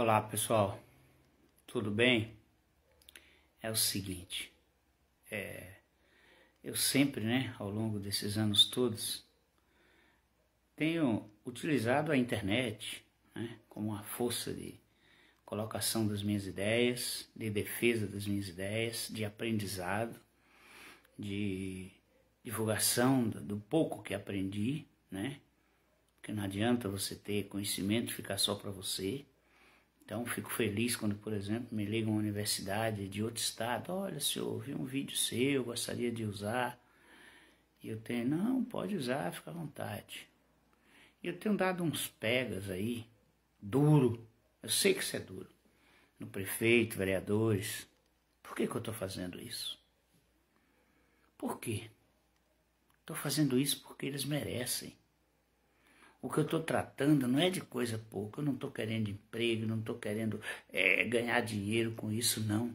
Olá pessoal, tudo bem? É o seguinte, é, eu sempre, né, ao longo desses anos todos, tenho utilizado a internet né, como uma força de colocação das minhas ideias, de defesa das minhas ideias, de aprendizado, de divulgação do pouco que aprendi, né? Porque não adianta você ter conhecimento e ficar só para você então, fico feliz quando, por exemplo, me ligam uma universidade de outro estado: olha, senhor, vi um vídeo seu, gostaria de usar. E eu tenho: não, pode usar, fica à vontade. E eu tenho dado uns pegas aí, duro. Eu sei que isso é duro. No prefeito, vereadores. Por que, que eu estou fazendo isso? Por quê? Estou fazendo isso porque eles merecem. O que eu estou tratando não é de coisa pouca. Eu não estou querendo emprego, não estou querendo é, ganhar dinheiro com isso, não.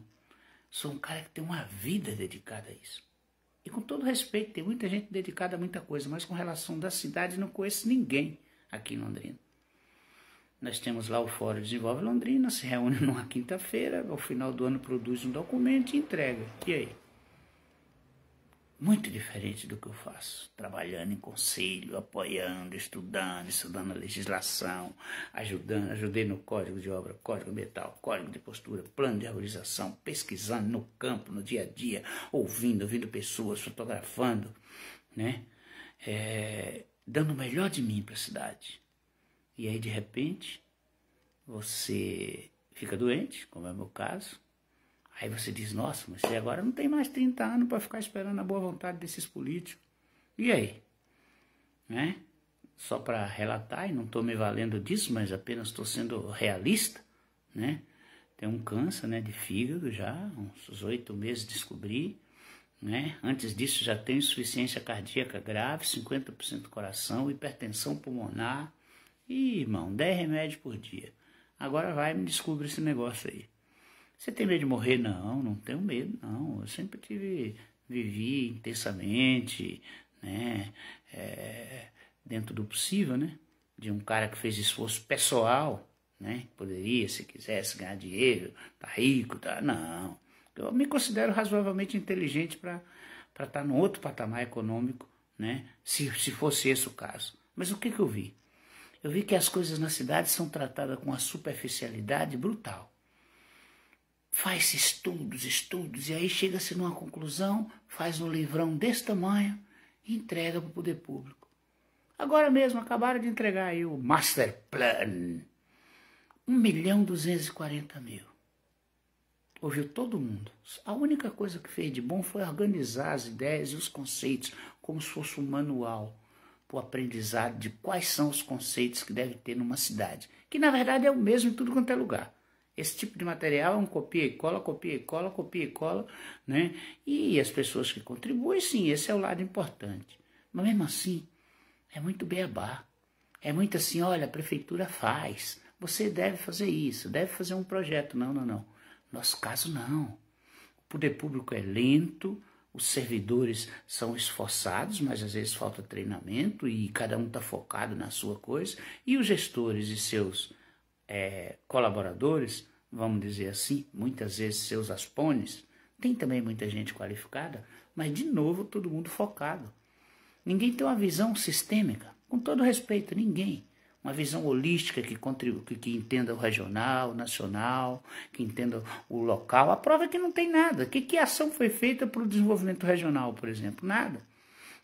Sou um cara que tem uma vida dedicada a isso. E com todo respeito, tem muita gente dedicada a muita coisa, mas com relação da cidade, não conheço ninguém aqui em Londrina. Nós temos lá o Fórum Desenvolve Londrina, se reúne numa quinta-feira, ao final do ano produz um documento e entrega. E aí? muito diferente do que eu faço, trabalhando em conselho, apoiando, estudando, estudando a legislação, ajudando, ajudei no código de obra, código metal, código de postura, plano de arborização, pesquisando no campo, no dia a dia, ouvindo, ouvindo pessoas, fotografando, né? É, dando o melhor de mim para a cidade. E aí, de repente, você fica doente, como é o meu caso, Aí você diz, nossa, mas você agora não tem mais 30 anos para ficar esperando a boa vontade desses políticos. E aí? Né? Só para relatar, e não estou me valendo disso, mas apenas estou sendo realista, né? Tem um câncer né, de fígado já, uns oito meses descobri. Né? Antes disso já tenho insuficiência cardíaca grave, 50% do coração, hipertensão pulmonar. Ih, irmão, 10 remédios por dia. Agora vai e me descobre esse negócio aí. Você tem medo de morrer? Não, não tenho medo, não. Eu sempre tive, vivi intensamente, né? É, dentro do possível, né? De um cara que fez esforço pessoal, né? Poderia, se quisesse, ganhar dinheiro, tá rico, tá. Não. Eu me considero razoavelmente inteligente para estar tá num outro patamar econômico, né? Se, se fosse esse o caso. Mas o que, que eu vi? Eu vi que as coisas na cidade são tratadas com uma superficialidade brutal faz estudos, estudos, e aí chega-se numa conclusão, faz um livrão desse tamanho e entrega para o poder público. Agora mesmo, acabaram de entregar aí o Master Plan. 1 milhão 240 mil. Ouviu todo mundo. A única coisa que fez de bom foi organizar as ideias e os conceitos como se fosse um manual para o aprendizado de quais são os conceitos que deve ter numa cidade. Que na verdade é o mesmo em tudo quanto é lugar. Esse tipo de material é um copia e cola, copia e cola, copia e cola, né? E as pessoas que contribuem, sim, esse é o lado importante. Mas mesmo assim, é muito beabá. É muito assim, olha, a prefeitura faz, você deve fazer isso, deve fazer um projeto. Não, não, não. Nosso caso, não. O poder público é lento, os servidores são esforçados, mas às vezes falta treinamento e cada um está focado na sua coisa, e os gestores e seus é, colaboradores, vamos dizer assim, muitas vezes seus aspones. Tem também muita gente qualificada, mas de novo todo mundo focado. Ninguém tem uma visão sistêmica, com todo respeito, ninguém. Uma visão holística que, que, que entenda o regional, o nacional, que entenda o local. A prova é que não tem nada. Que, que ação foi feita para o desenvolvimento regional, por exemplo? Nada.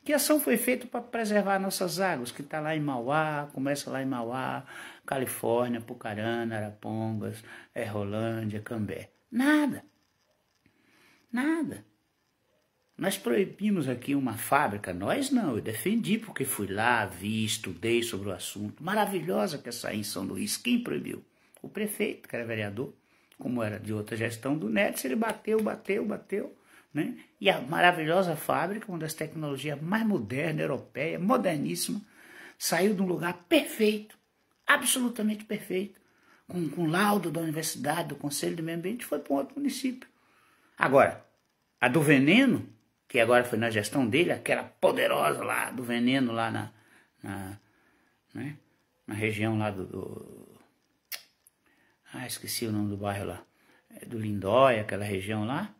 Que ação foi feita para preservar nossas águas, que está lá em Mauá, começa lá em Mauá, Califórnia, Pucarana, Arapongas, Errolândia, é, Cambé. Nada. Nada. Nós proibimos aqui uma fábrica? Nós não, eu defendi porque fui lá, vi, estudei sobre o assunto. Maravilhosa que é essa em São Luís. Quem proibiu? O prefeito, que era vereador, como era de outra gestão do Nets, ele bateu, bateu, bateu. Né? E a maravilhosa fábrica, uma das tecnologias mais modernas, europeia, moderníssima, saiu de um lugar perfeito absolutamente perfeito, com, com laudo da universidade, do Conselho do Meio Ambiente, foi para um outro município. Agora, a do veneno, que agora foi na gestão dele, aquela poderosa lá do veneno lá na, na, né, na região lá do, do, Ah, esqueci o nome do bairro lá. É do Lindóia, aquela região lá.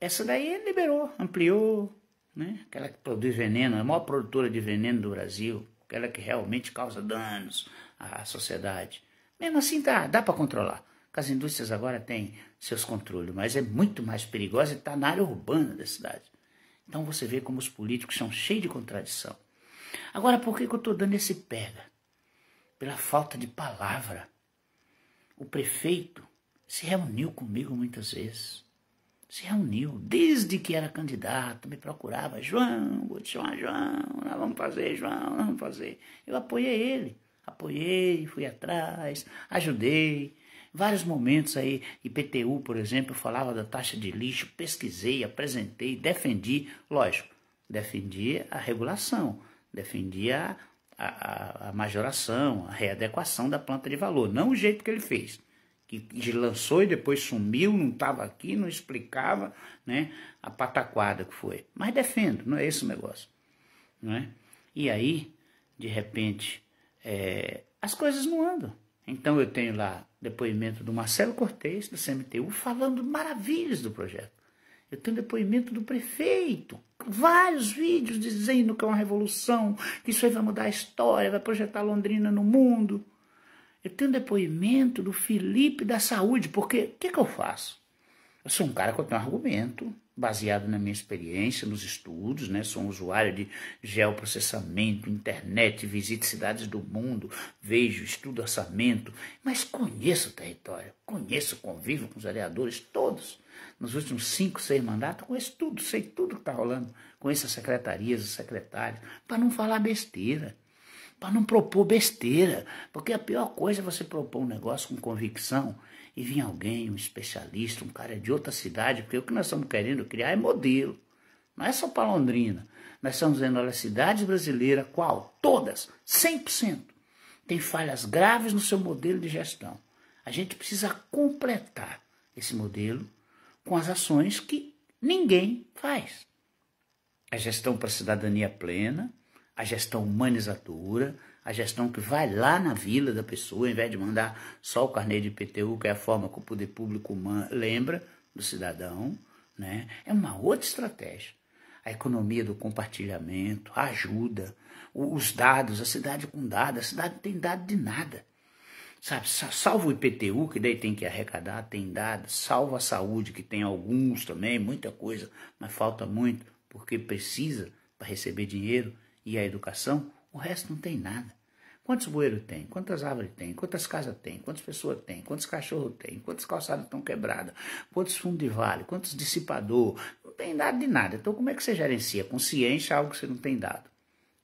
Essa daí ele liberou, ampliou, né? Aquela que produz veneno, a maior produtora de veneno do Brasil, aquela que realmente causa danos a sociedade. Mesmo assim, tá, dá, dá para controlar. As indústrias agora têm seus controles, mas é muito mais perigosa e está na área urbana da cidade. Então você vê como os políticos são cheios de contradição. Agora, por que, que eu estou dando esse pega? Pela falta de palavra. O prefeito se reuniu comigo muitas vezes. Se reuniu, desde que era candidato, me procurava, João, vou te chamar João, nós vamos fazer, João, nós vamos fazer. Eu apoiei ele apoiei, fui atrás, ajudei. Vários momentos aí, IPTU, por exemplo, eu falava da taxa de lixo, pesquisei, apresentei, defendi, lógico, defendi a regulação, defendi a, a, a majoração, a readequação da planta de valor, não o jeito que ele fez que lançou e depois sumiu, não estava aqui, não explicava né, a pataquada que foi. Mas defendo, não é esse o negócio. Não é? E aí, de repente, é, as coisas não andam. Então eu tenho lá depoimento do Marcelo Cortez, do CMTU, falando maravilhas do projeto. Eu tenho depoimento do prefeito, vários vídeos dizendo que é uma revolução, que isso aí vai mudar a história, vai projetar Londrina no mundo. Eu tenho depoimento do Felipe da Saúde, porque o que, que eu faço? Eu sou um cara que eu tenho argumento, baseado na minha experiência, nos estudos, né? Sou um usuário de geoprocessamento, internet, visito cidades do mundo, vejo, estudo orçamento, mas conheço o território, conheço, convivo com os vereadores todos. Nos últimos cinco, seis mandatos, conheço tudo, sei tudo que está rolando, conheço as secretarias, os secretários, para não falar besteira para não propor besteira, porque a pior coisa é você propor um negócio com convicção e vinha alguém, um especialista, um cara de outra cidade, porque o que nós estamos querendo criar é modelo. Não é só para Londrina. Nós estamos vendo, olha, a cidade brasileira, qual? Todas, 100%. Tem falhas graves no seu modelo de gestão. A gente precisa completar esse modelo com as ações que ninguém faz. A gestão para a cidadania plena, a gestão humanizadora, a gestão que vai lá na vila da pessoa, em vez de mandar só o carnê de IPTU, que é a forma que o poder público lembra do cidadão, né? é uma outra estratégia. A economia do compartilhamento, a ajuda, os dados, a cidade com dados, a cidade não tem dado de nada. Sabe, salvo o IPTU, que daí tem que arrecadar, tem dado, salvo a saúde, que tem alguns também, muita coisa, mas falta muito, porque precisa para receber dinheiro, e a educação, o resto não tem nada. Quantos bueiros tem? Quantas árvores tem? Quantas casas tem? Quantas pessoas tem? Quantos cachorros tem? Quantas calçadas estão quebradas? Quantos fundos de vale? Quantos dissipador? Não tem nada de nada. Então como é que você gerencia consciência algo que você não tem dado?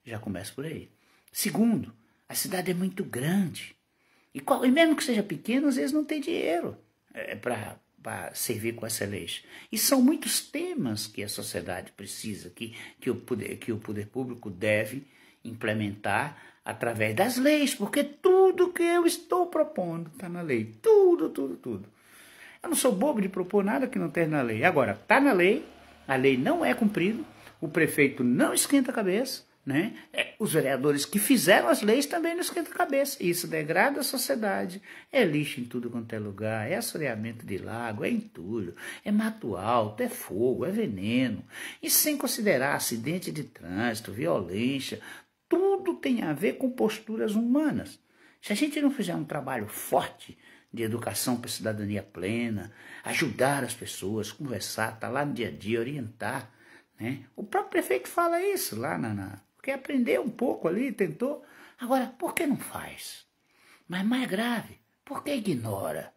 Já começa por aí. Segundo, a cidade é muito grande. E, qual, e mesmo que seja pequeno, às vezes não tem dinheiro é, para para servir com excelência. E são muitos temas que a sociedade precisa, que, que, o, poder, que o poder público deve implementar através das leis, porque tudo que eu estou propondo está na lei. Tudo, tudo, tudo. Eu não sou bobo de propor nada que não esteja na lei. Agora, está na lei, a lei não é cumprida, o prefeito não esquenta a cabeça, né? É, os vereadores que fizeram as leis também não esquentam a cabeça. Isso degrada a sociedade, é lixo em tudo quanto é lugar, é assoreamento de lago, é entulho, é mato alto, é fogo, é veneno. E sem considerar acidente de trânsito, violência, tem a ver com posturas humanas. Se a gente não fizer um trabalho forte de educação para cidadania plena, ajudar as pessoas, conversar, estar tá lá no dia a dia, orientar, né? O próprio prefeito fala isso lá na, porque aprendeu um pouco ali, tentou. Agora, por que não faz? Mas mais grave, por que ignora?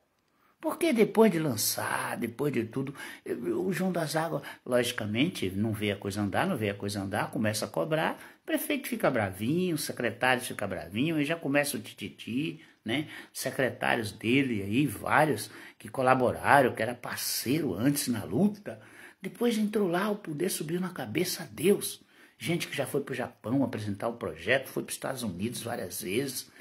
Porque depois de lançar, depois de tudo, o João das Águas, logicamente, não vê a coisa andar, não vê a coisa andar, começa a cobrar, o prefeito fica bravinho, secretário fica bravinho bravinhos, aí já começa o tititi, né? Secretários dele aí, vários que colaboraram, que era parceiro antes na luta. Depois entrou lá, o poder subiu na cabeça a Deus. Gente que já foi para o Japão apresentar o projeto, foi para os Estados Unidos várias vezes.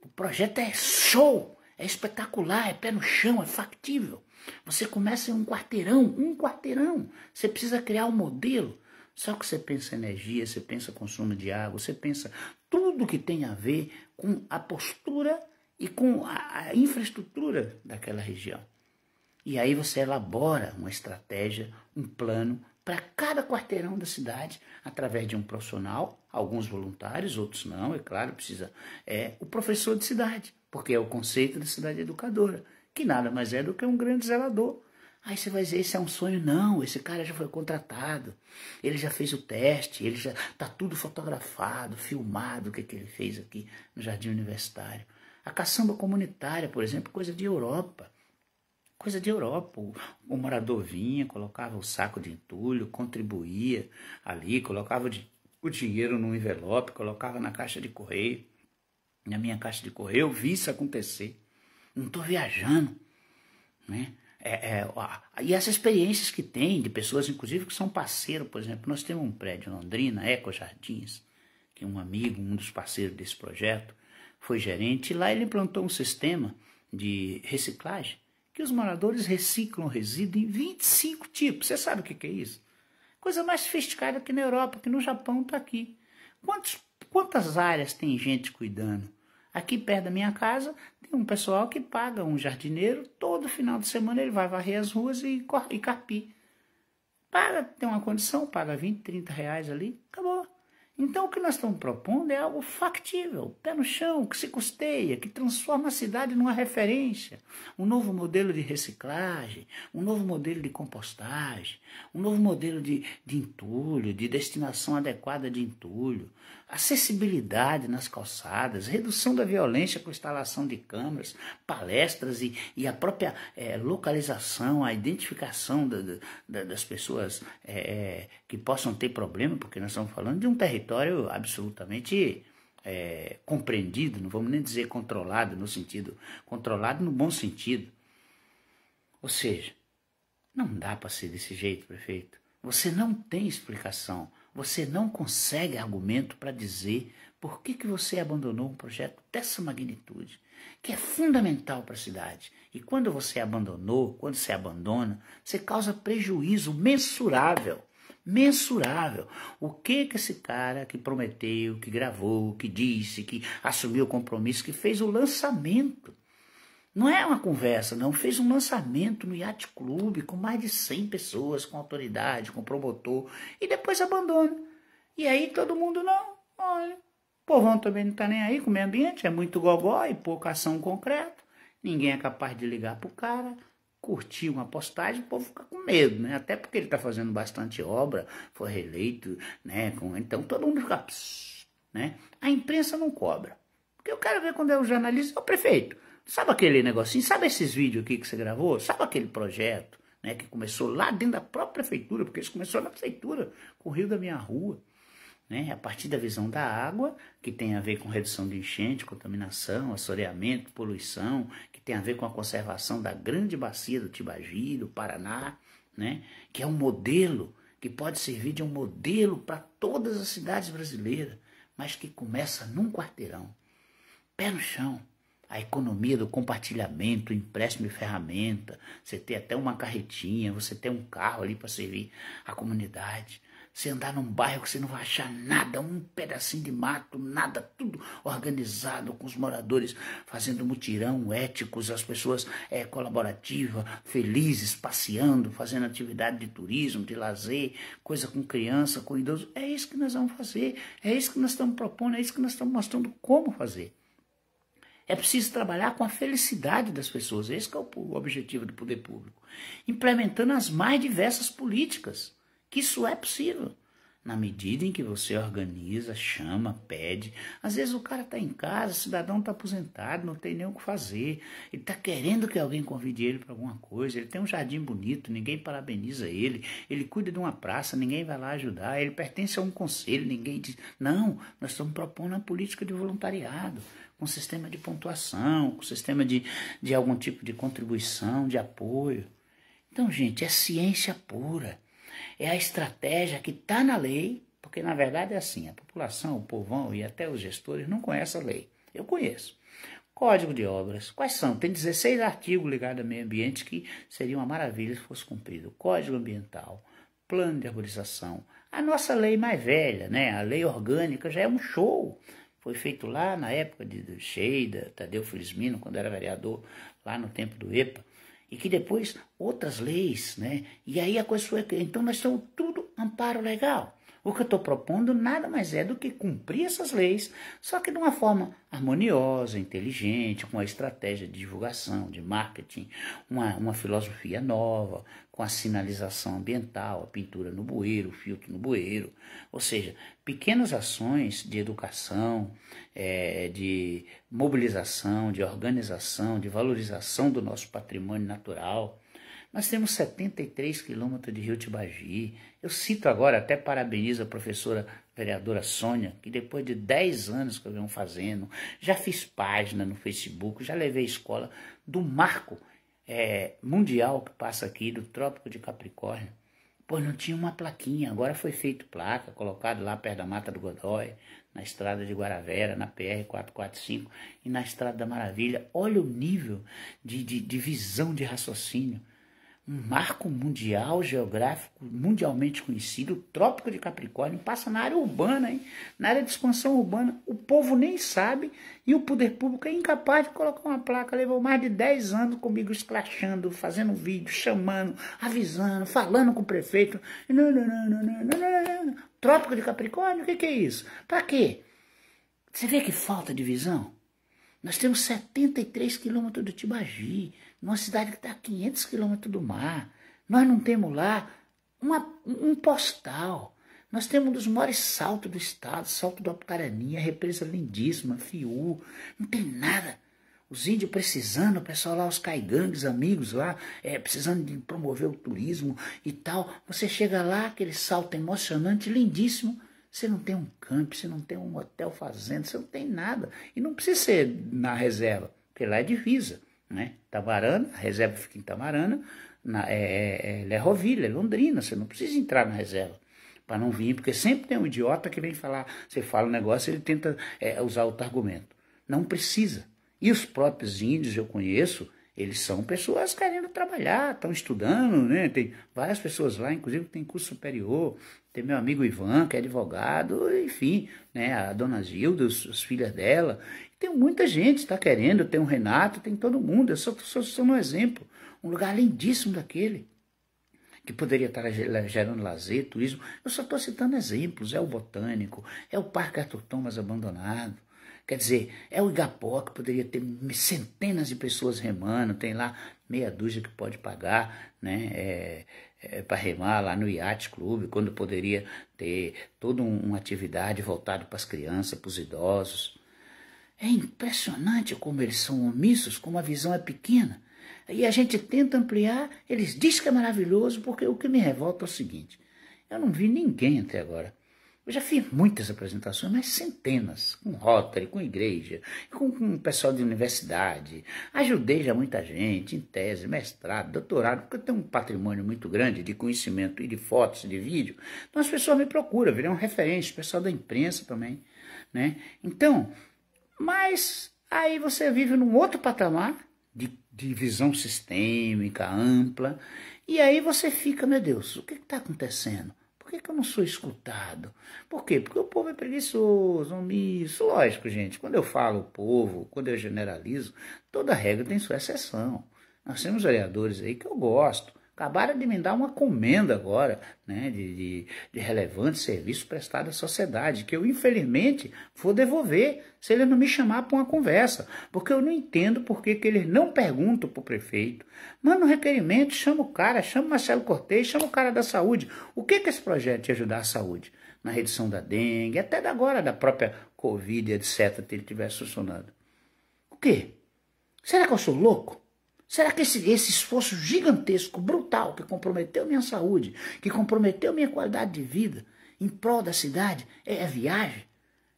O projeto é show! é espetacular, é pé no chão, é factível. Você começa em um quarteirão, um quarteirão. Você precisa criar um modelo. Só que você pensa energia, você pensa consumo de água, você pensa tudo que tem a ver com a postura e com a, a infraestrutura daquela região. E aí você elabora uma estratégia, um plano para cada quarteirão da cidade através de um profissional, alguns voluntários, outros não, é claro, precisa é o professor de cidade, porque é o conceito da cidade educadora, que nada mais é do que um grande zelador. Aí você vai dizer, esse é um sonho? Não, esse cara já foi contratado, ele já fez o teste, ele já está tudo fotografado, filmado, o que, que ele fez aqui no Jardim Universitário. A caçamba comunitária, por exemplo, coisa de Europa coisa de Europa. O, morador vinha, colocava o saco de entulho, contribuía ali, colocava o dinheiro num envelope, colocava na caixa de correio, na minha caixa de correio. Eu vi isso acontecer. Não estou viajando, né? É, é, ó, e essas experiências que tem de pessoas, inclusive, que são parceiros, por exemplo, nós temos um prédio em Londrina, Eco Jardins, que um amigo, um dos parceiros desse projeto, foi gerente, e lá ele implantou um sistema de reciclagem que os moradores reciclam resíduo em 25 tipos. Você sabe o que é isso? Coisa mais sofisticada que na Europa, que no Japão está aqui. Quantos, quantas áreas tem gente cuidando? Aqui perto da minha casa tem um pessoal que paga um jardineiro, todo final de semana ele vai varrer as ruas e, e carpir. Paga, tem uma condição, paga 20, 30 reais ali, acabou. Então, o que nós estamos propondo é algo factível, pé no chão, que se custeia, que transforma a cidade numa referência. Um novo modelo de reciclagem, um novo modelo de compostagem, um novo modelo de, de entulho, de destinação adequada de entulho, acessibilidade nas calçadas, redução da violência com instalação de câmeras, palestras e, e a própria é, localização, a identificação da, da, das pessoas é, que possam ter problema, porque nós estamos falando de um território absolutamente é, compreendido, não vamos nem dizer controlado no sentido, controlado no bom sentido. Ou seja, não dá para ser desse jeito, prefeito. Você não tem explicação. Você não consegue argumento para dizer por que, que você abandonou um projeto dessa magnitude, que é fundamental para a cidade. E quando você abandonou, quando você abandona, você causa prejuízo mensurável. Mensurável. O que que esse cara que prometeu, que gravou, que disse, que assumiu o compromisso, que fez o lançamento não é uma conversa, não. Fez um lançamento no Yacht Club com mais de 100 pessoas, com autoridade, com promotor, e depois abandona. E aí todo mundo, não, olha, o povão também não está nem aí com o meio ambiente, é muito gogó e pouca ação concreta. Ninguém é capaz de ligar para o cara, curtir uma postagem, o povo fica com medo, né? Até porque ele está fazendo bastante obra, foi reeleito, né? Então todo mundo fica... né? A imprensa não cobra. Porque eu quero ver quando é o jornalista, é o prefeito. Sabe aquele negocinho? Sabe esses vídeos aqui que você gravou? Sabe aquele projeto né, que começou lá dentro da própria prefeitura? Porque isso começou na prefeitura, com o rio da minha rua. Né? A partir da visão da água, que tem a ver com redução de enchente, contaminação, assoreamento, poluição, que tem a ver com a conservação da grande bacia do Tibagi, do Paraná, né? que é um modelo, que pode servir de um modelo para todas as cidades brasileiras, mas que começa num quarteirão. Pé no chão a economia do compartilhamento, empréstimo e ferramenta, você ter até uma carretinha, você ter um carro ali para servir a comunidade. Você andar num bairro que você não vai achar nada, um pedacinho de mato, nada, tudo organizado, com os moradores fazendo mutirão, éticos, as pessoas é, colaborativas, felizes, passeando, fazendo atividade de turismo, de lazer, coisa com criança, com idoso. É isso que nós vamos fazer, é isso que nós estamos propondo, é isso que nós estamos mostrando como fazer. É preciso trabalhar com a felicidade das pessoas. Esse é o objetivo do poder público. Implementando as mais diversas políticas, que isso é possível. Na medida em que você organiza, chama, pede. Às vezes o cara está em casa, o cidadão está aposentado, não tem nem o que fazer. Ele está querendo que alguém convide ele para alguma coisa. Ele tem um jardim bonito, ninguém parabeniza ele. Ele cuida de uma praça, ninguém vai lá ajudar. Ele pertence a um conselho, ninguém diz. Não, nós estamos propondo uma política de voluntariado com sistema de pontuação, com sistema de, de algum tipo de contribuição, de apoio. Então, gente, é ciência pura. É a estratégia que está na lei, porque na verdade é assim: a população, o povão e até os gestores não conhecem a lei. Eu conheço. Código de obras. Quais são? Tem 16 artigos ligados ao meio ambiente que seria uma maravilha se fosse cumprido. Código ambiental, plano de arborização. A nossa lei mais velha, né? a lei orgânica, já é um show. Foi feito lá na época de, Cheida, Tadeu Felizmino, quando era vereador, lá no tempo do EPA, e que depois outras leis, né? E aí a coisa foi. Então nós estamos tudo amparo legal. O que eu estou propondo nada mais é do que cumprir essas leis, só que de uma forma harmoniosa, inteligente, com uma estratégia de divulgação, de marketing, uma, uma filosofia nova, com a sinalização ambiental, a pintura no bueiro, o filtro no bueiro. Ou seja, pequenas ações de educação, é, de mobilização, de organização, de valorização do nosso patrimônio natural. Nós temos 73 quilômetros de rio Tibagi, eu cito agora, até parabenizo a professora vereadora Sônia, que depois de 10 anos que eu venho fazendo, já fiz página no Facebook, já levei a escola do marco é, mundial que passa aqui, do Trópico de Capricórnio. Pois não tinha uma plaquinha, agora foi feito placa, colocado lá perto da Mata do Godói, na Estrada de Guaravera, na PR-445 e na Estrada da Maravilha. Olha o nível de, de, de visão de raciocínio um marco mundial geográfico mundialmente conhecido, o Trópico de Capricórnio, passa na área urbana, hein? na área de expansão urbana. O povo nem sabe e o poder público é incapaz de colocar uma placa. Levou mais de 10 anos comigo esclachando, fazendo vídeo, chamando, avisando, falando com o prefeito. Trópico de Capricórnio, o que, que é isso? Para quê? Você vê que falta de visão? Nós temos 73 quilômetros do Tibagi, numa cidade que está a 500 quilômetros do mar. Nós não temos lá uma, um postal. Nós temos um dos maiores saltos do estado, salto do Apucarani, a represa lindíssima, Fiú, não tem nada. Os índios precisando, o pessoal lá, os caigangues, amigos lá, é, precisando de promover o turismo e tal. Você chega lá, aquele salto emocionante, lindíssimo, você não tem um camp, você não tem um hotel fazenda, você não tem nada. E não precisa ser na reserva, porque lá é divisa né? Tamarana, a reserva fica em Tamarana, na, é, é, é Lerroville, é Londrina, você não precisa entrar na reserva para não vir, porque sempre tem um idiota que vem falar, você fala um negócio, ele tenta é, usar outro argumento. Não precisa. E os próprios índios eu conheço, eles são pessoas querendo trabalhar, estão estudando, né? Tem várias pessoas lá, inclusive tem curso superior, tem meu amigo Ivan, que é advogado, enfim, né? A dona Zilda, os, filhas dela. Tem muita gente está querendo, tem o um Renato, tem todo mundo. Eu só estou sendo um exemplo. Um lugar lindíssimo daquele. Que poderia estar gerando lazer, turismo. Eu só estou citando exemplos. É o Botânico, é o Parque Arthur Thomas abandonado. Quer dizer, é o Igapó que poderia ter centenas de pessoas remando, tem lá meia dúzia que pode pagar né, é, é, para remar lá no Iate Clube, quando poderia ter toda um, uma atividade voltada para as crianças, para os idosos. É impressionante como eles são omissos, como a visão é pequena. E a gente tenta ampliar, eles dizem que é maravilhoso, porque o que me revolta é o seguinte: eu não vi ninguém até agora. Eu já fiz muitas apresentações, mas centenas, com Rotary, com igreja, com, com pessoal de universidade. Ajudei já muita gente em tese, mestrado, doutorado, porque eu tenho um patrimônio muito grande de conhecimento e de fotos, de vídeo. Então as pessoas me procuram, viram referência, o pessoal da imprensa também. Né? Então, mas aí você vive num outro patamar de, de visão sistêmica, ampla, e aí você fica, meu Deus, o que está acontecendo? Por que, que, eu não sou escutado? Por quê? Porque o povo é preguiçoso, omisso. Lógico, gente, quando eu falo o povo, quando eu generalizo, toda regra tem sua exceção. Nós temos vereadores aí que eu gosto, Acabaram de me dar uma comenda agora, né, de, de, de relevante serviço prestado à sociedade, que eu infelizmente vou devolver se ele não me chamar para uma conversa, porque eu não entendo por que, que eles não perguntam para o prefeito. Manda um requerimento, chama o cara, chama o Marcelo Cortez, chama o cara da saúde. O que, que esse projeto de ajudar a saúde? Na redução da dengue, até da agora da própria Covid, etc., que ele estivesse funcionando. O quê? Será que eu sou louco? Será que esse, esse, esforço gigantesco, brutal, que comprometeu minha saúde, que comprometeu minha qualidade de vida, em prol da cidade, é, é viagem?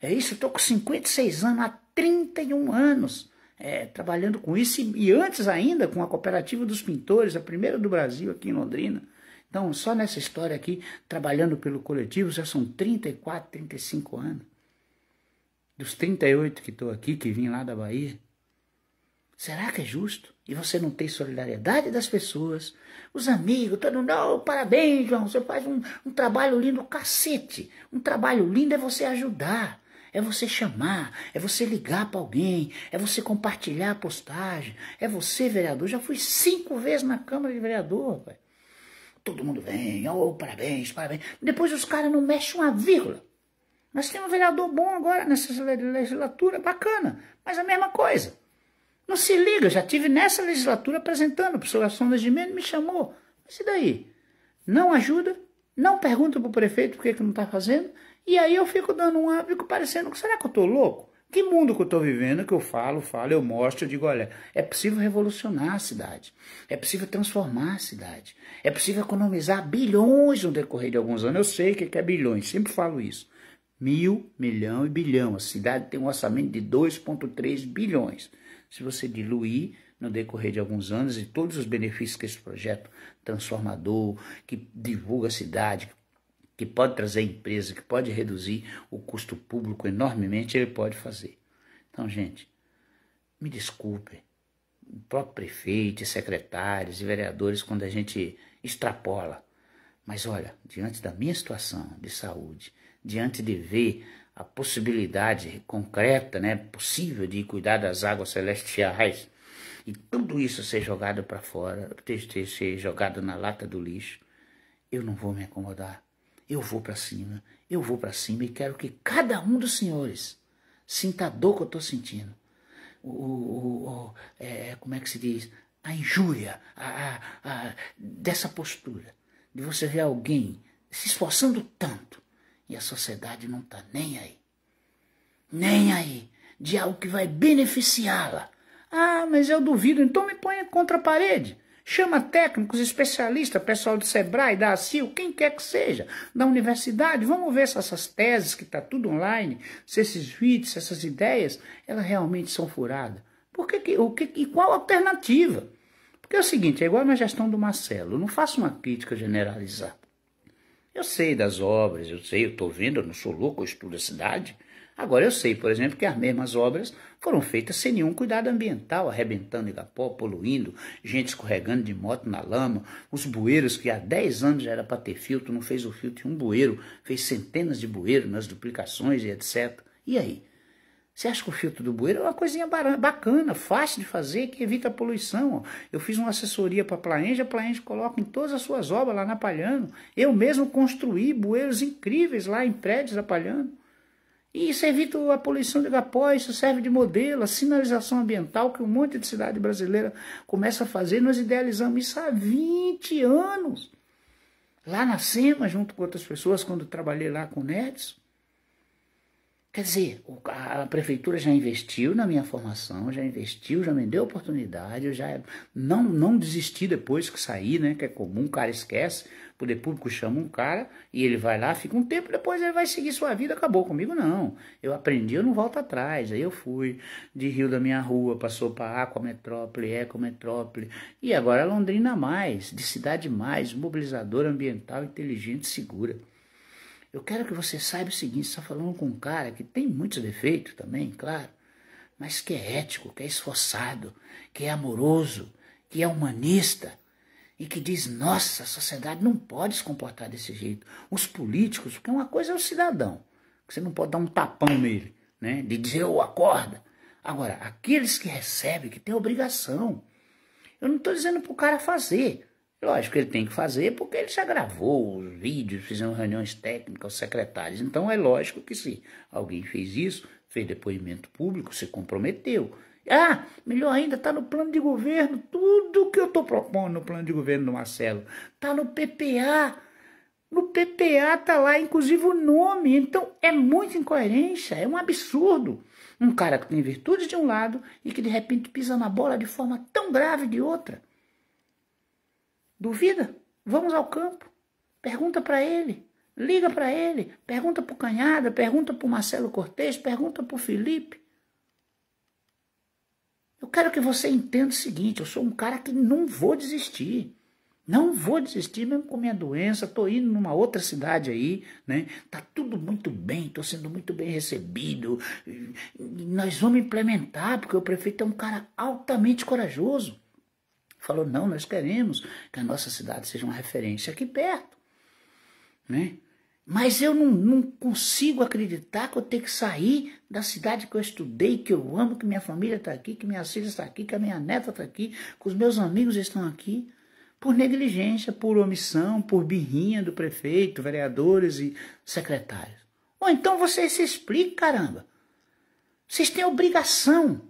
É isso? Eu estou com 56 anos, há 31 anos é, trabalhando com isso, e, e antes ainda com a Cooperativa dos Pintores, a primeira do Brasil aqui em Londrina. Então, só nessa história aqui, trabalhando pelo coletivo, já são 34, 35 anos. Dos 38 que estou aqui, que vim lá da Bahia. Será que é justo? e você não tem solidariedade das pessoas, os amigos, todo mundo, oh, parabéns, João, você faz um, um trabalho lindo, cacete. Um trabalho lindo é você ajudar, é você chamar, é você ligar para alguém, é você compartilhar a postagem, é você, vereador. Já fui cinco vezes na Câmara de Vereador, pai, todo mundo vem, oh, parabéns, parabéns. Depois os caras não mexem uma vírgula. Nós temos um vereador bom agora nessa legislatura, bacana, mas a mesma coisa. Não se liga, já tive nessa legislatura apresentando, o professor Gaston Nascimento me chamou. Mas e daí? Não ajuda, não pergunta para o prefeito por que, que não está fazendo, e aí eu fico dando um ápice parecendo que será que eu estou louco? Que mundo que eu estou vivendo, que eu falo, falo, eu mostro, eu digo, olha, é possível revolucionar a cidade, é possível transformar a cidade, é possível economizar bilhões no decorrer de alguns anos, eu sei o é que é bilhões, sempre falo isso. Mil, milhão e bilhão, a cidade tem um orçamento de 2,3 bilhões se você diluir no decorrer de alguns anos e todos os benefícios que esse projeto transformador, que divulga a cidade, que pode trazer empresa, que pode reduzir o custo público enormemente, ele pode fazer. Então, gente, me desculpe, o próprio prefeito, secretários e vereadores, quando a gente extrapola. Mas olha, diante da minha situação de saúde, diante de ver a possibilidade concreta, né, possível de cuidar das águas celestiais e tudo isso ser jogado para fora, ser jogado na lata do lixo, eu não vou me acomodar. Eu vou para cima, eu vou para cima e quero que cada um dos senhores sinta a dor que eu estou sentindo. O, o, o é, como é que se diz? A injúria a, a, a, dessa postura, de você ver alguém se esforçando tanto e a sociedade não está nem aí. Nem aí de algo que vai beneficiá-la. Ah, mas eu duvido, então me ponha contra a parede. Chama técnicos, especialistas, pessoal do Sebrae, da ACIL, quem quer que seja, da universidade. Vamos ver se essas teses que está tudo online, se esses vídeos, se essas ideias, elas realmente são furadas. Por que, o que, e qual alternativa? Porque é o seguinte, é igual na gestão do Marcelo, não faço uma crítica generalizada. Eu sei das obras, eu sei, eu estou vendo, eu não sou louco, eu estudo a cidade. Agora eu sei, por exemplo, que as mesmas obras foram feitas sem nenhum cuidado ambiental, arrebentando igapó, poluindo, gente escorregando de moto na lama, os bueiros que há 10 anos já era para ter filtro, não fez o filtro em um bueiro, fez centenas de bueiros nas duplicações e etc. E aí? Você acha que o filtro do bueiro é uma coisinha bacana, fácil de fazer, que evita a poluição. Eu fiz uma assessoria para a Plaenge, a Plaenge coloca em todas as suas obras lá na Palhano. Eu mesmo construí bueiros incríveis lá em prédios da Palhano. E isso evita a poluição de gapó, isso serve de modelo, a sinalização ambiental que um monte de cidade brasileira começa a fazer. Nós idealizamos isso há 20 anos. Lá na SEMA, junto com outras pessoas, quando trabalhei lá com o Nerds, Quer dizer, a prefeitura já investiu na minha formação, já investiu, já me deu oportunidade, eu já não, não desisti depois que saí, né? Que é comum, o cara esquece, o poder público chama um cara e ele vai lá, fica um tempo, depois ele vai seguir sua vida, acabou comigo, não. Eu aprendi, eu não volto atrás. Aí eu fui de Rio da minha rua, passou para Aquametrópole, Ecometrópole, e agora Londrina mais, de cidade mais, mobilizadora, ambiental, inteligente, segura. Eu quero que você saiba o seguinte: está falando com um cara que tem muitos defeitos também, claro, mas que é ético, que é esforçado, que é amoroso, que é humanista e que diz: nossa, a sociedade não pode se comportar desse jeito. Os políticos, porque uma coisa é o cidadão, que você não pode dar um tapão nele, né? De dizer: ou oh, acorda. Agora, aqueles que recebem, que têm obrigação. Eu não estou dizendo para o cara fazer. Lógico que ele tem que fazer porque ele já gravou os vídeos, fizeram reuniões técnicas, os secretários. Então é lógico que se alguém fez isso, fez depoimento público, se comprometeu. Ah, melhor ainda, está no plano de governo, tudo que eu estou propondo no plano de governo do Marcelo. Está no PPA. No PPA está lá, inclusive, o nome. Então é muita incoerência, é um absurdo. Um cara que tem virtudes de um lado e que de repente pisa na bola de forma tão grave de outra. Duvida? Vamos ao campo. Pergunta para ele. Liga para ele. Pergunta para o Canhada. Pergunta para o Marcelo Cortez. Pergunta para o Felipe. Eu quero que você entenda o seguinte: eu sou um cara que não vou desistir. Não vou desistir, mesmo com minha doença, Estou indo numa outra cidade aí, né? Tá tudo muito bem, Estou sendo muito bem recebido. Nós vamos implementar, porque o prefeito é um cara altamente corajoso falou: não, nós queremos que a nossa cidade seja uma referência aqui perto. Né? Mas eu não, não consigo acreditar que eu tenho que sair da cidade que eu estudei, que eu amo, que minha família está aqui, que minha filha está aqui, que a minha neta está aqui, que os meus amigos estão aqui por negligência, por omissão, por birrinha do prefeito, vereadores e secretários. Ou então você se explica, caramba. Vocês têm obrigação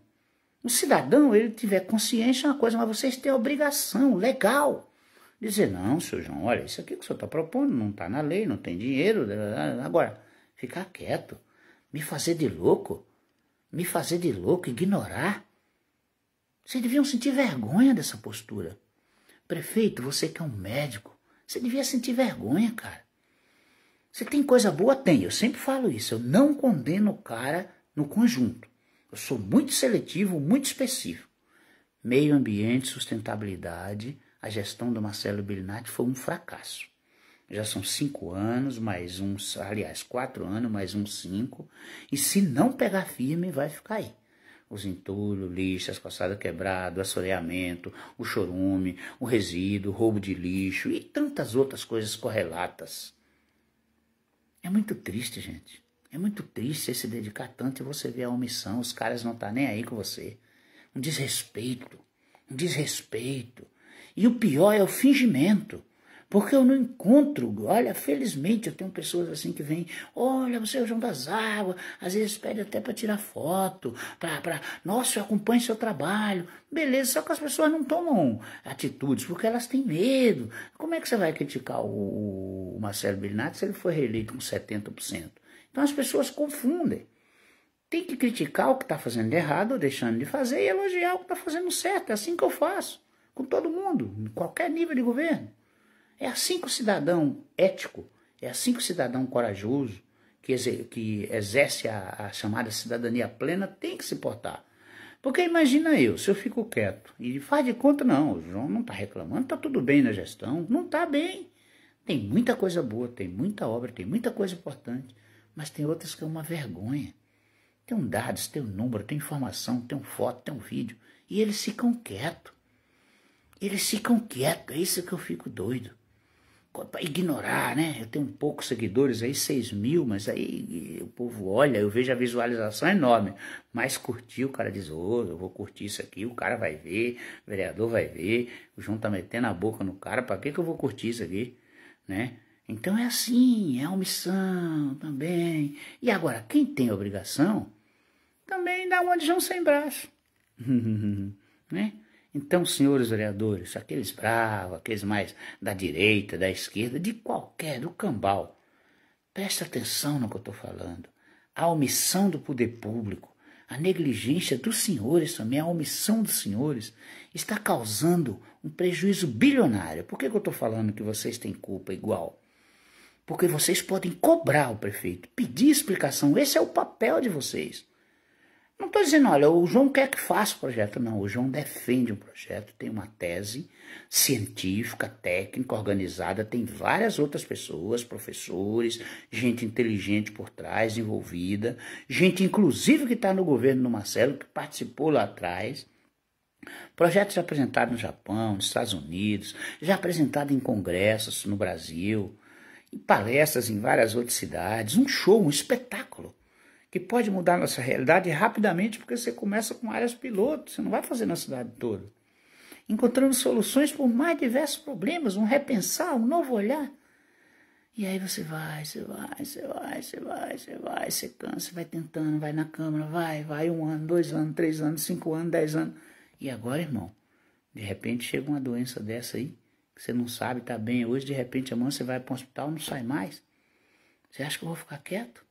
o cidadão, ele tiver consciência é uma coisa, mas vocês têm a obrigação legal. Dizer, não, seu João, olha, isso aqui que o senhor está propondo não está na lei, não tem dinheiro. Né, né, né, Agora, ficar quieto, me fazer de louco, me fazer de louco, ignorar. Vocês deviam sentir vergonha dessa postura. Prefeito, você que é um médico, você devia sentir vergonha, cara. Você tem coisa boa? Tem, eu sempre falo isso. Eu não condeno o cara no conjunto. Eu sou muito seletivo, muito específico. Meio ambiente, sustentabilidade, a gestão do Marcelo Bellinati foi um fracasso. Já são cinco anos, mais um, aliás, quatro anos, mais um cinco. E se não pegar firme, vai ficar aí. Os entulhos, lixo, as calçadas quebradas, o assoreamento, o chorume, o resíduo, o roubo de lixo e tantas outras coisas correlatas. É muito triste, gente. É muito triste você se dedicar tanto e você ver a omissão, os caras não tá nem aí com você. Um desrespeito, um desrespeito. E o pior é o fingimento. Porque eu não encontro, olha, felizmente eu tenho pessoas assim que vêm, olha, você é o João das Águas, às vezes pede até para tirar foto, para, nossa, eu acompanho seu trabalho, beleza, só que as pessoas não tomam atitudes, porque elas têm medo. Como é que você vai criticar o, o Marcelo Bilinati se ele foi reeleito com 70%? Então as pessoas confundem. Tem que criticar o que está fazendo errado ou deixando de fazer e elogiar o que está fazendo certo. É assim que eu faço, com todo mundo, em qualquer nível de governo. É assim que o cidadão ético, é assim que o cidadão corajoso, que, exerce a, a chamada cidadania plena, tem que se portar. Porque imagina eu, se eu fico quieto e faz de conta, não, o João não está reclamando, está tudo bem na gestão, não está bem. Tem muita coisa boa, tem muita obra, tem muita coisa importante mas tem outras que é uma vergonha. Tem um dados, tem um número, tem informação, tem um foto, tem um vídeo. E eles ficam quietos. Eles ficam quietos, é isso que eu fico doido. Para ignorar, né? Eu tenho poucos seguidores aí, 6 mil, mas aí o povo olha, eu vejo a visualização enorme. Mas curtiu, o cara diz, ô, oh, eu vou curtir isso aqui, o cara vai ver, o vereador vai ver, o João tá metendo a boca no cara, para que, que eu vou curtir isso aqui, né? Então é assim, é omissão também. E agora, quem tem obrigação, também dá uma de João sem braço. né? Então, senhores vereadores, aqueles bravos, aqueles mais da direita, da esquerda, de qualquer, do cambal, preste atenção no que eu estou falando. A omissão do poder público, a negligência dos senhores também, a omissão dos senhores, está causando um prejuízo bilionário. Por que, que eu estou falando que vocês têm culpa igual? porque vocês podem cobrar o prefeito, pedir explicação. Esse é o papel de vocês. Não estou dizendo, olha, o João quer que faça o projeto, não. O João defende um projeto, tem uma tese científica, técnica, organizada, tem várias outras pessoas, professores, gente inteligente por trás, envolvida, gente inclusive que está no governo do Marcelo, que participou lá atrás. Projetos já apresentados no Japão, nos Estados Unidos, já apresentado em congressos no Brasil, e palestras em várias outras cidades, um show, um espetáculo que pode mudar nossa realidade rapidamente porque você começa com áreas piloto, você não vai fazer na cidade toda. encontrando soluções para mais diversos problemas, um repensar, um novo olhar. E aí você vai, você vai, você vai, você vai, você vai, você cansa, vai tentando, vai na câmara, vai, vai um ano, dois anos, três anos, cinco anos, dez anos. E agora, irmão, de repente chega uma doença dessa aí você não sabe, tá bem hoje, de repente amanhã você vai para o hospital não sai mais. Você acha que eu vou ficar quieto?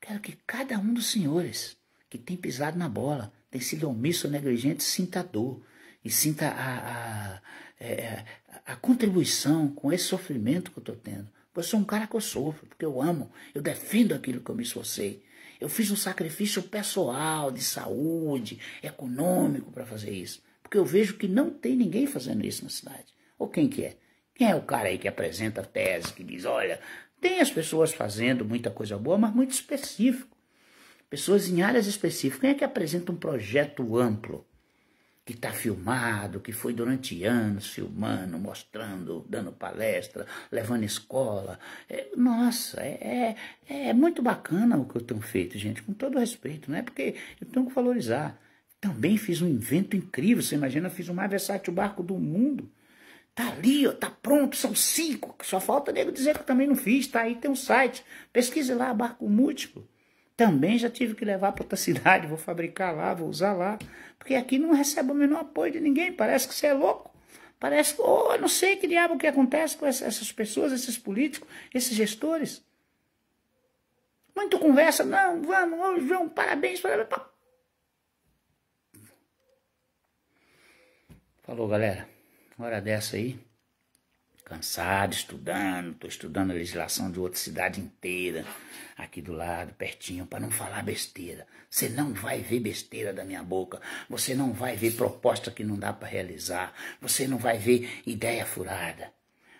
Quero que cada um dos senhores que tem pisado na bola, tem sido omisso ou negligente, sinta dor e sinta a, a, é, a contribuição com esse sofrimento que eu estou tendo. Eu sou um cara que eu sofro, porque eu amo, eu defendo aquilo que eu me esforcei. Eu fiz um sacrifício pessoal, de saúde, econômico para fazer isso. Porque eu vejo que não tem ninguém fazendo isso na cidade. Ou quem que é? Quem é o cara aí que apresenta a tese, que diz, olha, tem as pessoas fazendo muita coisa boa, mas muito específico. Pessoas em áreas específicas. Quem é que apresenta um projeto amplo? Que está filmado, que foi durante anos filmando, mostrando, dando palestra, levando escola. É, nossa, é, é, é, muito bacana o que eu tenho feito, gente, com todo respeito, não é porque eu tenho que valorizar. Também fiz um invento incrível, você imagina, fiz o mais versátil barco do mundo. Tá ali, ó, tá pronto, são cinco. Só falta nego dizer que eu também não fiz, tá aí, tem um site. Pesquise lá, barco múltiplo. Também já tive que levar para outra cidade, vou fabricar lá, vou usar lá. Porque aqui não recebe o menor apoio de ninguém, parece que você é louco. Parece que, oh, eu não sei que diabo que acontece com essas pessoas, esses políticos, esses gestores. Muito conversa, não, vamos, vamos, vamos parabéns, parabéns. Falou, galera uma hora dessa aí, cansado, estudando, estou estudando a legislação de outra cidade inteira, aqui do lado, pertinho, para não falar besteira. Você não vai ver besteira da minha boca, você não vai ver proposta que não dá para realizar, você não vai ver ideia furada,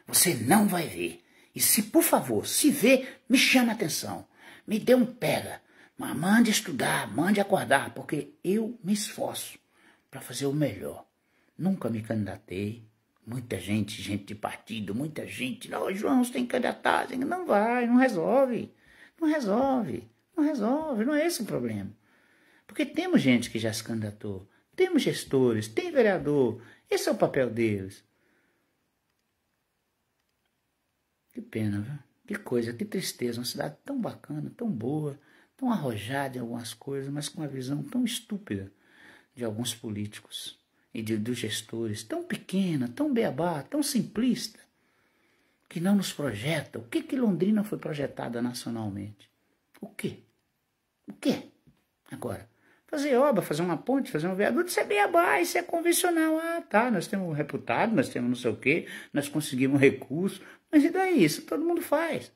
você não vai ver. E se, por favor, se vê, me chama a atenção, me dê um pega, mas mande estudar, mande acordar, porque eu me esforço para fazer o melhor. Nunca me candidatei, Muita gente, gente de partido, muita gente. Não, João, você tem que candidatar. Não vai, não resolve. Não resolve. Não resolve. Não é esse o problema. Porque temos gente que já se candidatou. Temos gestores, tem vereador. Esse é o papel deles. Que pena, viu? Que coisa, que tristeza. Uma cidade tão bacana, tão boa, tão arrojada em algumas coisas, mas com uma visão tão estúpida de alguns políticos e de, dos gestores, tão pequena, tão beabá, tão simplista, que não nos projeta. O que que Londrina foi projetada nacionalmente? O quê? O quê? Agora, fazer obra, fazer uma ponte, fazer um viaduto, isso é beabá, isso é convencional. Ah, tá, nós temos um reputado, nós temos não sei o quê, nós conseguimos recurso, mas e daí? Isso todo mundo faz.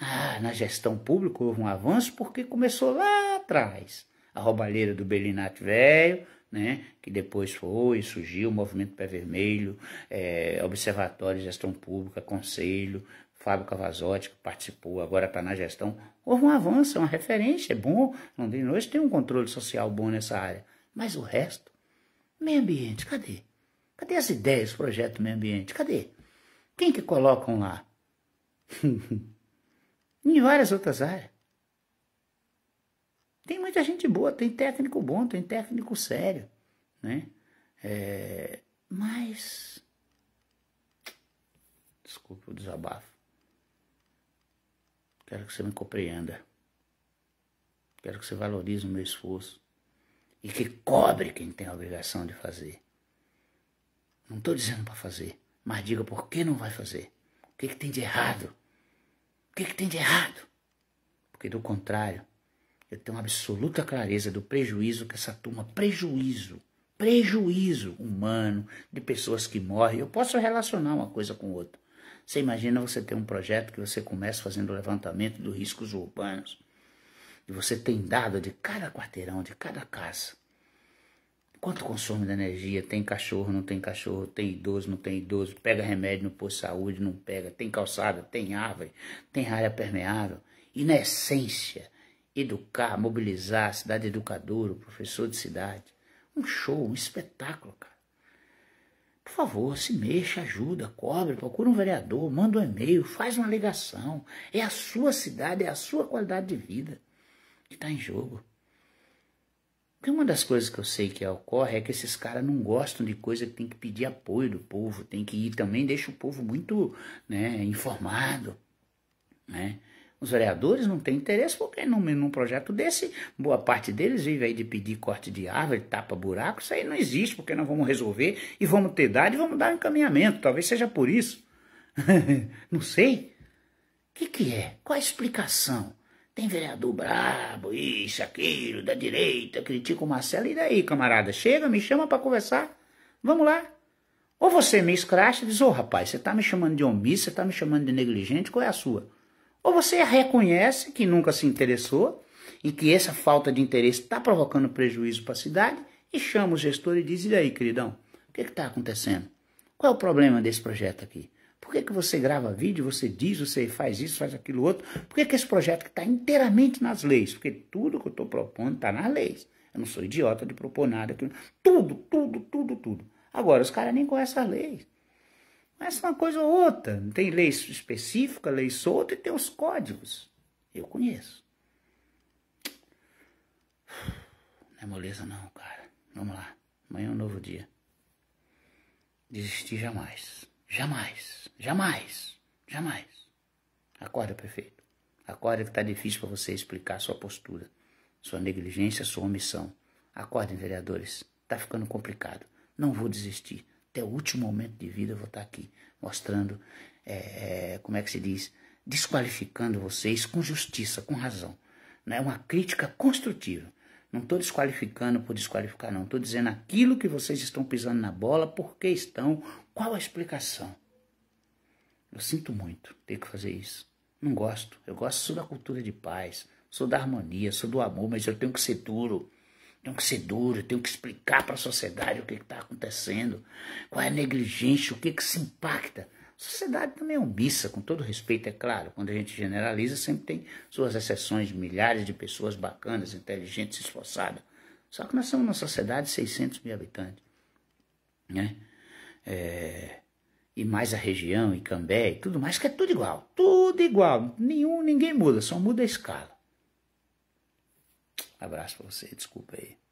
Ah, na gestão pública houve um avanço porque começou lá atrás. A roubalheira do Belinati velho, né? que depois foi, surgiu o Movimento Pé Vermelho, é, Observatório de Gestão Pública, Conselho, Fábio Cavazotti, que participou, agora está na gestão. Houve um avanço, é uma referência, é bom. Londrina hoje tem um controle social bom nessa área. Mas o resto, meio ambiente, cadê? Cadê as ideias, projeto meio ambiente? Cadê? Quem que colocam lá? em várias outras áreas. Tem muita gente boa, tem técnico bom, tem técnico sério, né? É, mas. Desculpa o desabafo. Quero que você me compreenda. Quero que você valorize o meu esforço. E que cobre quem tem a obrigação de fazer. Não estou dizendo para fazer, mas diga por que não vai fazer. O que, que tem de errado? O que, que tem de errado? Porque do contrário, eu tenho absoluta clareza do prejuízo que essa turma, prejuízo, prejuízo humano de pessoas que morrem. Eu posso relacionar uma coisa com outra. Você imagina você ter um projeto que você começa fazendo o levantamento dos riscos urbanos. E você tem dado de cada quarteirão, de cada casa. Quanto consome de energia? Tem cachorro, não tem cachorro, tem idoso, não tem idoso, pega remédio no posto de saúde, não pega, tem calçada, tem árvore, tem área permeável. E na essência, educar, mobilizar a cidade educadora, o professor de cidade. Um show, um espetáculo, cara. Por favor, se mexa, ajuda, cobre, procura um vereador, manda um e-mail, faz uma ligação. É a sua cidade, é a sua qualidade de vida que está em jogo. Porque então, uma das coisas que eu sei que ocorre é que esses caras não gostam de coisa que tem que pedir apoio do povo, tem que ir também, deixa o povo muito né, informado. Né? Os vereadores não têm interesse porque num, num projeto desse, boa parte deles vive aí de pedir corte de árvore, tapa buraco, isso aí não existe porque nós vamos resolver e vamos ter dado e vamos dar um encaminhamento, talvez seja por isso. não sei. O que, que é? Qual a explicação? Tem vereador brabo, isso, aquilo, da direita, critica o Marcelo. E daí, camarada? Chega, me chama para conversar. Vamos lá. Ou você é me escracha e diz, ô oh, rapaz, você tá me chamando de omisso, você tá me chamando de negligente, qual é a sua? Ou você reconhece que nunca se interessou e que essa falta de interesse está provocando prejuízo para a cidade e chama o gestor e diz: e aí, queridão, o que está acontecendo? Qual é o problema desse projeto aqui? Por que, que você grava vídeo, você diz, você faz isso, faz aquilo outro? Por que, que esse projeto que está inteiramente nas leis? Porque tudo que eu estou propondo está nas leis. Eu não sou idiota de propor nada. Tudo, tudo, tudo, tudo. Agora, os caras nem conhecem as leis. Mas uma coisa ou outra, tem lei específica, lei solta e tem os códigos. Eu conheço. Não é moleza não, cara. Vamos lá. Amanhã é um novo dia. Desistir jamais. Jamais. Jamais. Jamais. Acorda, prefeito. Acorda que tá difícil para você explicar sua postura, sua negligência, sua omissão. Acordem, vereadores. Tá ficando complicado. Não vou desistir. Até o último momento de vida eu vou estar aqui mostrando, é, é como é que se diz, desqualificando vocês com justiça, com razão. É né? uma crítica construtiva. Não estou desqualificando por desqualificar, não. Estou dizendo aquilo que vocês estão pisando na bola, por que estão, qual a explicação. Eu sinto muito ter que fazer isso. Não gosto. Eu gosto sou da cultura de paz, sou da harmonia, sou do amor, mas eu tenho que ser duro tenho que ser duro, tenho que explicar para a sociedade o que está acontecendo, qual é a negligência, o que, que se impacta. A sociedade também é omissa, com todo respeito, é claro. Quando a gente generaliza, sempre tem suas exceções, milhares de pessoas bacanas, inteligentes, esforçadas. Só que nós somos uma sociedade de 600 mil habitantes, né? É, e mais a região, e Cambé, e tudo mais, que é tudo igual. Tudo igual. Nenhum, ninguém muda, só muda a escala. Abraço para você, desculpa aí.